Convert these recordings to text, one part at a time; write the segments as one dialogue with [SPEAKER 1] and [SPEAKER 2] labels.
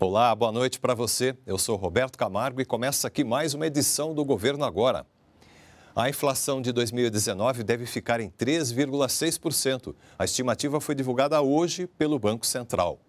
[SPEAKER 1] Olá, boa noite para você. Eu sou Roberto Camargo e começa aqui mais uma edição do Governo Agora. A inflação de 2019 deve ficar em 3,6%. A estimativa foi divulgada hoje pelo Banco Central.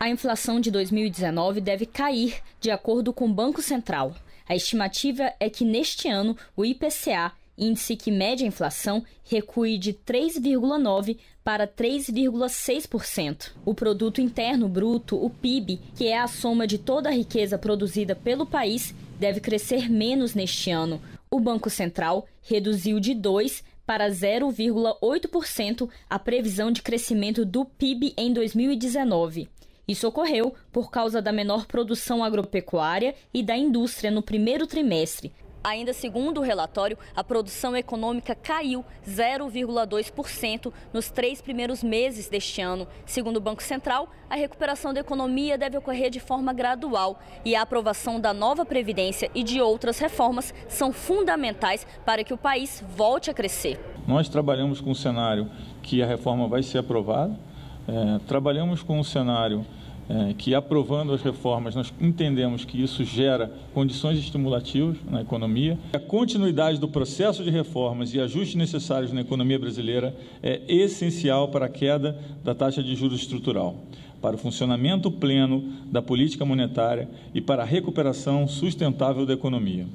[SPEAKER 2] A inflação de 2019 deve cair, de acordo com o Banco Central. A estimativa é que neste ano o IPCA índice que mede a inflação, recue de 3,9% para 3,6%. O Produto Interno Bruto, o PIB, que é a soma de toda a riqueza produzida pelo país, deve crescer menos neste ano. O Banco Central reduziu de 2% para 0,8% a previsão de crescimento do PIB em 2019. Isso ocorreu por causa da menor produção agropecuária e da indústria no primeiro trimestre, Ainda segundo o relatório, a produção econômica caiu 0,2% nos três primeiros meses deste ano. Segundo o Banco Central, a recuperação da economia deve ocorrer de forma gradual e a aprovação da nova Previdência e de outras reformas são fundamentais para que o país volte a crescer.
[SPEAKER 3] Nós trabalhamos com o cenário que a reforma vai ser aprovada, é, trabalhamos com o cenário é, que aprovando as reformas nós entendemos que isso gera condições estimulativas na economia. A continuidade do processo de reformas e ajustes necessários na economia brasileira é essencial para a queda da taxa de juros estrutural, para o funcionamento pleno da política monetária e para a recuperação sustentável da economia.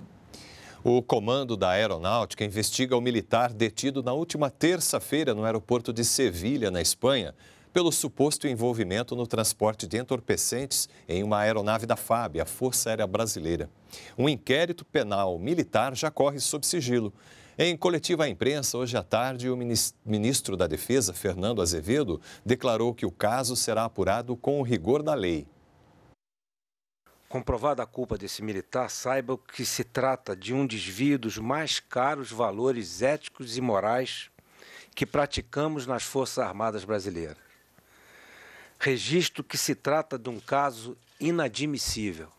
[SPEAKER 1] O comando da aeronáutica investiga o militar detido na última terça-feira no aeroporto de Sevilha, na Espanha pelo suposto envolvimento no transporte de entorpecentes em uma aeronave da FAB, a Força Aérea Brasileira. Um inquérito penal militar já corre sob sigilo. Em coletiva à imprensa, hoje à tarde, o ministro da Defesa, Fernando Azevedo, declarou que o caso será
[SPEAKER 4] apurado com o rigor da lei. Comprovada a culpa desse militar, saiba que se trata de um desvio dos mais caros valores éticos e morais que praticamos nas Forças Armadas Brasileiras registro que se trata de um caso inadmissível.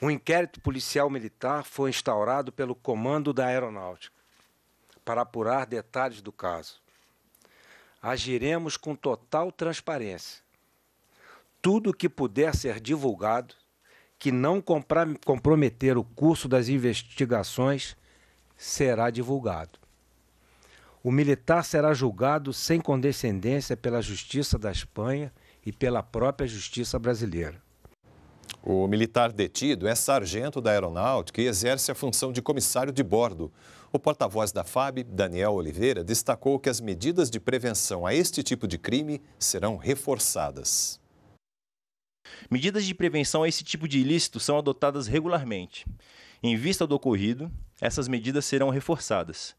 [SPEAKER 4] Um inquérito policial militar foi instaurado pelo Comando da Aeronáutica para apurar detalhes do caso. Agiremos com total transparência. Tudo que puder ser divulgado, que não comprometer o curso das investigações, será divulgado. O militar será julgado sem condescendência pela Justiça da Espanha e pela própria Justiça brasileira.
[SPEAKER 1] O militar detido é sargento da aeronáutica e exerce a função de comissário de bordo. O porta-voz da FAB, Daniel Oliveira, destacou que as medidas de prevenção a este tipo de crime serão reforçadas. Medidas de prevenção a esse tipo de ilícito são adotadas regularmente. Em vista do ocorrido, essas medidas serão reforçadas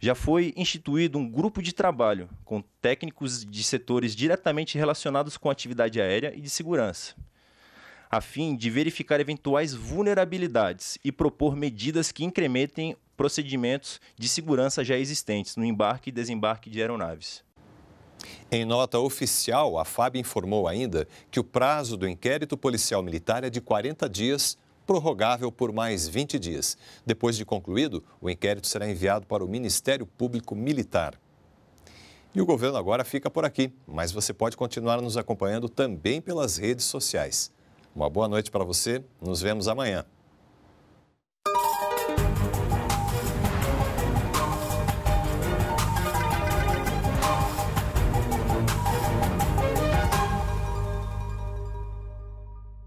[SPEAKER 1] já foi instituído um grupo de trabalho com técnicos de setores diretamente relacionados com atividade aérea e de segurança, a fim de verificar eventuais vulnerabilidades e propor medidas que incrementem procedimentos de segurança já existentes no embarque e desembarque de aeronaves. Em nota oficial, a FAB informou ainda que o prazo do inquérito policial militar é de 40 dias prorrogável por mais 20 dias. Depois de concluído, o inquérito será enviado para o Ministério Público Militar. E o governo agora fica por aqui, mas você pode continuar nos acompanhando também pelas redes sociais. Uma boa noite para você, nos vemos amanhã.